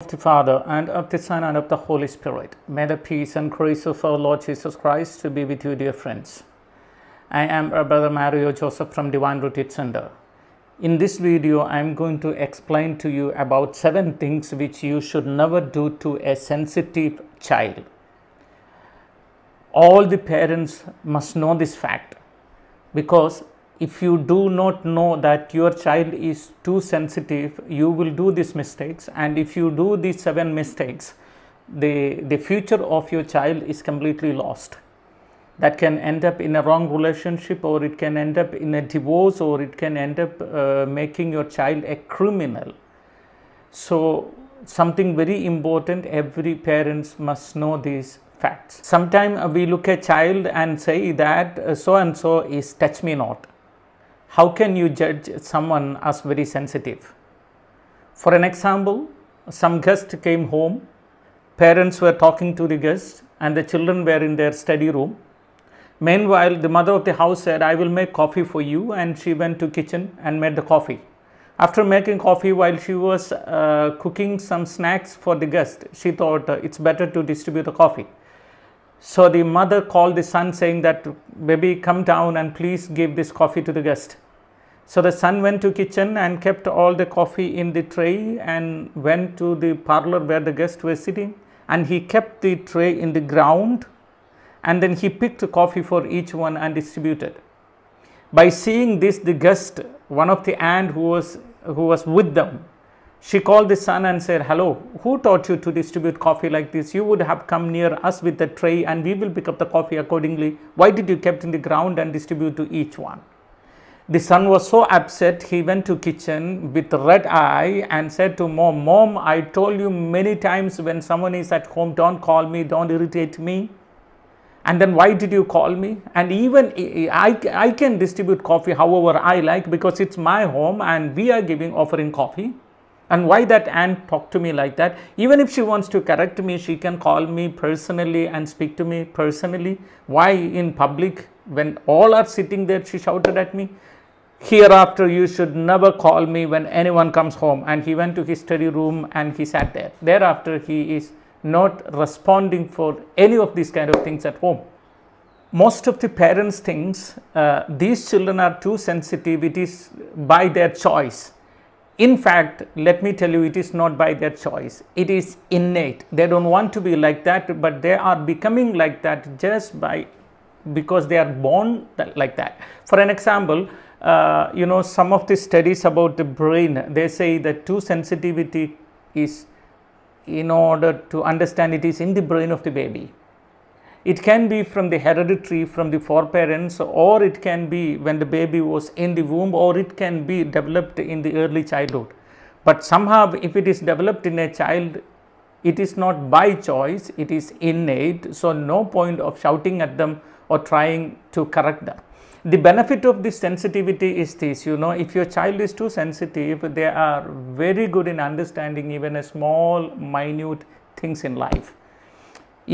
Of the Father, and of the Son, and of the Holy Spirit. May the peace and grace of our Lord Jesus Christ to be with you, dear friends. I am Brother Mario Joseph from Divine Rooted Center. In this video, I am going to explain to you about seven things which you should never do to a sensitive child. All the parents must know this fact because if you do not know that your child is too sensitive, you will do these mistakes. And if you do these seven mistakes, the, the future of your child is completely lost. That can end up in a wrong relationship, or it can end up in a divorce, or it can end up uh, making your child a criminal. So, something very important every parents must know these facts. Sometimes we look at child and say that uh, so and so is touch me not how can you judge someone as very sensitive? For an example, some guest came home, parents were talking to the guest and the children were in their study room. Meanwhile, the mother of the house said, I will make coffee for you and she went to kitchen and made the coffee. After making coffee while she was uh, cooking some snacks for the guest, she thought uh, it's better to distribute the coffee. So the mother called the son saying that baby come down and please give this coffee to the guest. So the son went to kitchen and kept all the coffee in the tray and went to the parlor where the guest were sitting and he kept the tray in the ground and then he picked coffee for each one and distributed. By seeing this the guest, one of the ant who was, who was with them she called the son and said, Hello, who taught you to distribute coffee like this? You would have come near us with the tray and we will pick up the coffee accordingly. Why did you kept in the ground and distribute to each one? The son was so upset, he went to kitchen with red eye and said to mom, Mom, I told you many times when someone is at home, don't call me, don't irritate me. And then why did you call me? And even I, I can distribute coffee however I like because it's my home and we are giving offering coffee. And why that aunt talked to me like that? Even if she wants to correct me, she can call me personally and speak to me personally. Why in public, when all are sitting there, she shouted at me? Hereafter, you should never call me when anyone comes home. And he went to his study room and he sat there. Thereafter, he is not responding for any of these kind of things at home most of the parents thinks uh, these children are too sensitive it is by their choice in fact, let me tell you, it is not by their choice. It is innate. They don't want to be like that, but they are becoming like that just by because they are born like that. For an example, uh, you know, some of the studies about the brain, they say that two sensitivity is in order to understand it is in the brain of the baby. It can be from the hereditary, from the foreparents, or it can be when the baby was in the womb, or it can be developed in the early childhood. But somehow, if it is developed in a child, it is not by choice, it is innate. So, no point of shouting at them or trying to correct them. The benefit of this sensitivity is this, you know, if your child is too sensitive, they are very good in understanding even a small minute things in life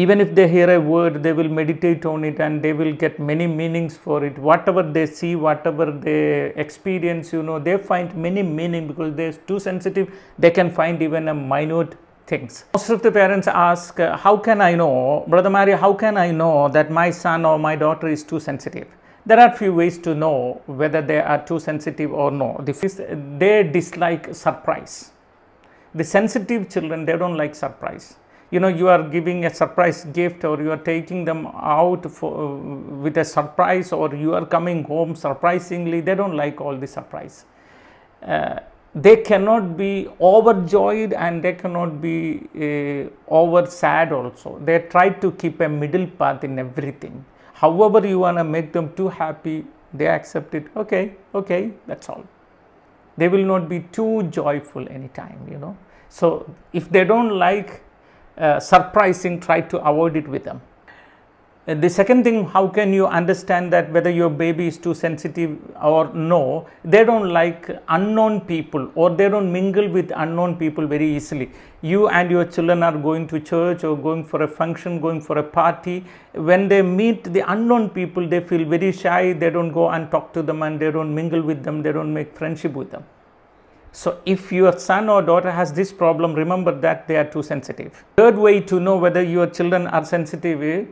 even if they hear a word they will meditate on it and they will get many meanings for it whatever they see whatever they experience you know they find many meaning because they're too sensitive they can find even a minute things most of the parents ask uh, how can i know brother mario how can i know that my son or my daughter is too sensitive there are few ways to know whether they are too sensitive or no the first they dislike surprise the sensitive children they don't like surprise you know you are giving a surprise gift or you are taking them out for, with a surprise or you are coming home surprisingly they don't like all the surprise uh, they cannot be overjoyed and they cannot be uh, over sad also they try to keep a middle path in everything however you want to make them too happy they accept it okay okay that's all they will not be too joyful anytime you know so if they don't like uh, surprising, try to avoid it with them. And uh, the second thing, how can you understand that whether your baby is too sensitive or no? They don't like unknown people or they don't mingle with unknown people very easily. You and your children are going to church or going for a function, going for a party. When they meet the unknown people, they feel very shy. They don't go and talk to them and they don't mingle with them. They don't make friendship with them. So if your son or daughter has this problem, remember that they are too sensitive. Third way to know whether your children are sensitive is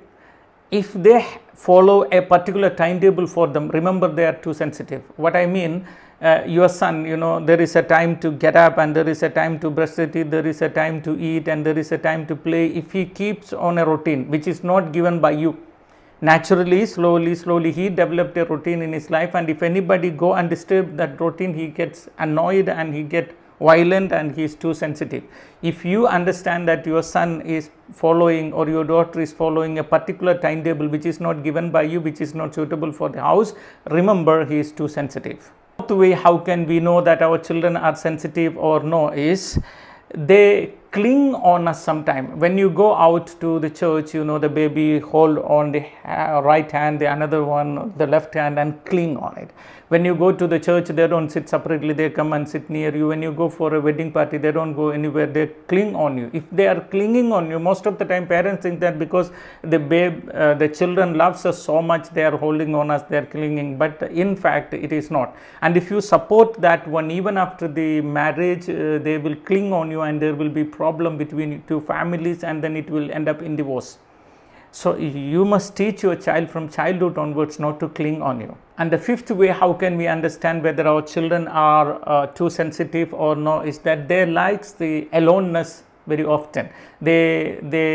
if they follow a particular timetable for them, remember they are too sensitive. What I mean, uh, your son, you know, there is a time to get up and there is a time to brush the teeth, there is a time to eat and there is a time to play. If he keeps on a routine, which is not given by you, naturally slowly slowly he developed a routine in his life and if anybody go and disturb that routine he gets annoyed and he get violent and he is too sensitive if you understand that your son is following or your daughter is following a particular timetable which is not given by you which is not suitable for the house remember he is too sensitive fourth way how can we know that our children are sensitive or no is they cling on us sometime. When you go out to the church, you know, the baby hold on the right hand, the another one, the left hand and cling on it. When you go to the church, they don't sit separately, they come and sit near you. When you go for a wedding party, they don't go anywhere, they cling on you. If they are clinging on you, most of the time parents think that because the babe, uh, the children loves us so much, they are holding on us, they are clinging. But in fact, it is not. And if you support that one, even after the marriage, uh, they will cling on you and there will be problems problem between two families and then it will end up in divorce. So you must teach your child from childhood onwards not to cling on you. And the fifth way, how can we understand whether our children are uh, too sensitive or not, is that they likes the aloneness very often. They they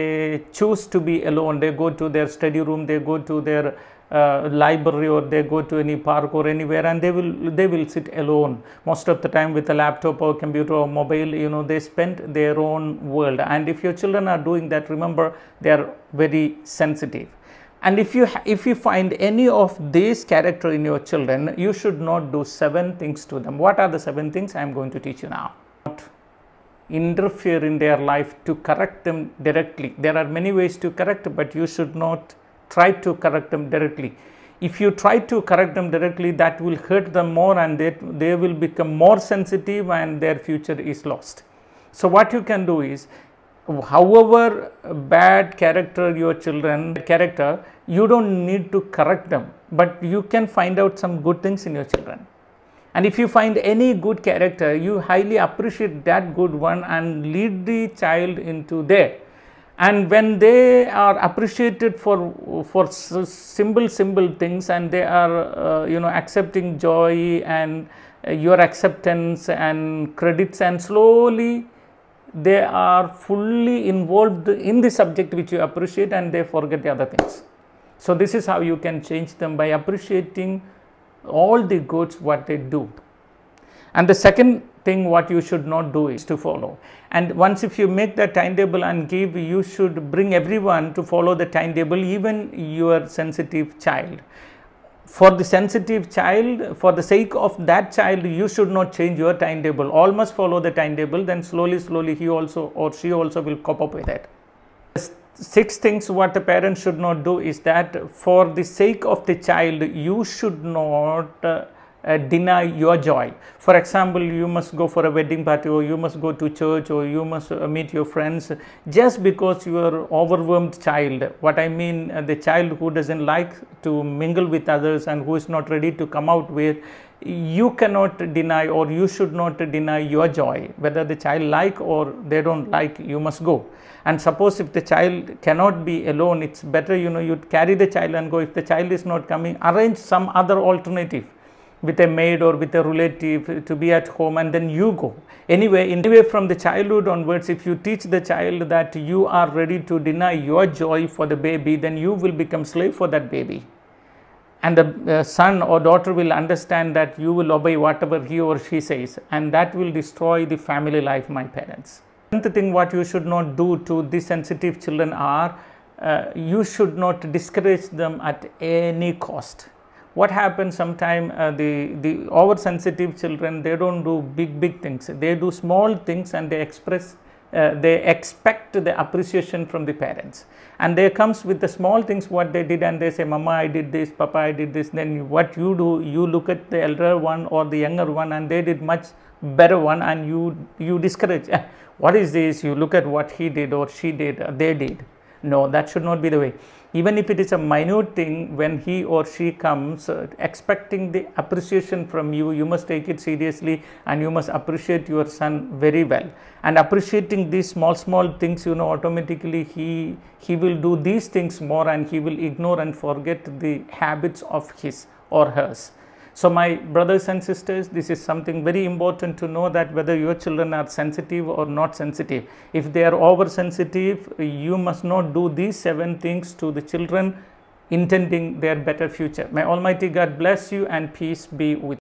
choose to be alone. They go to their study room. They go to their uh, library or they go to any park or anywhere and they will they will sit alone most of the time with a laptop or computer or mobile you know they spend their own world and if your children are doing that remember they are very sensitive and if you if you find any of these character in your children you should not do seven things to them what are the seven things i am going to teach you now interfere in their life to correct them directly there are many ways to correct but you should not try to correct them directly. If you try to correct them directly, that will hurt them more and they, they will become more sensitive and their future is lost. So, what you can do is, however bad character your children character, you don't need to correct them, but you can find out some good things in your children. And if you find any good character, you highly appreciate that good one and lead the child into there and when they are appreciated for for simple simple things and they are uh, you know accepting joy and uh, your acceptance and credits and slowly they are fully involved in the subject which you appreciate and they forget the other things so this is how you can change them by appreciating all the goods what they do and the second thing what you should not do is to follow. And once if you make the timetable and give, you should bring everyone to follow the timetable, even your sensitive child. For the sensitive child, for the sake of that child, you should not change your timetable. All must follow the timetable, then slowly, slowly he also or she also will cope up with that six things what the parent should not do is that for the sake of the child you should not uh, uh, deny your joy. For example, you must go for a wedding party, or you must go to church, or you must uh, meet your friends just because you are overwhelmed child. What I mean, uh, the child who doesn't like to mingle with others and who is not ready to come out with, you cannot deny or you should not deny your joy. Whether the child like or they don't like, you must go. And suppose if the child cannot be alone, it's better you know you carry the child and go. If the child is not coming, arrange some other alternative with a maid or with a relative to be at home and then you go. Anyway, anyway from the childhood onwards, if you teach the child that you are ready to deny your joy for the baby, then you will become slave for that baby. And the uh, son or daughter will understand that you will obey whatever he or she says and that will destroy the family life, my parents. Another thing what you should not do to these sensitive children are, uh, you should not discourage them at any cost what happens sometime uh, the, the oversensitive children, they do not do big, big things. They do small things and they express, uh, they expect the appreciation from the parents. And they comes with the small things what they did and they say, Mama, I did this, Papa, I did this. Then what you do, you look at the elder one or the younger one and they did much better one and you, you discourage. what is this? You look at what he did or she did, or they did no, that should not be the way. Even if it is a minute thing, when he or she comes uh, expecting the appreciation from you, you must take it seriously and you must appreciate your son very well. And appreciating these small, small things, you know, automatically he, he will do these things more and he will ignore and forget the habits of his or hers. So my brothers and sisters, this is something very important to know that whether your children are sensitive or not sensitive. If they are oversensitive, you must not do these seven things to the children intending their better future. May Almighty God bless you and peace be with you.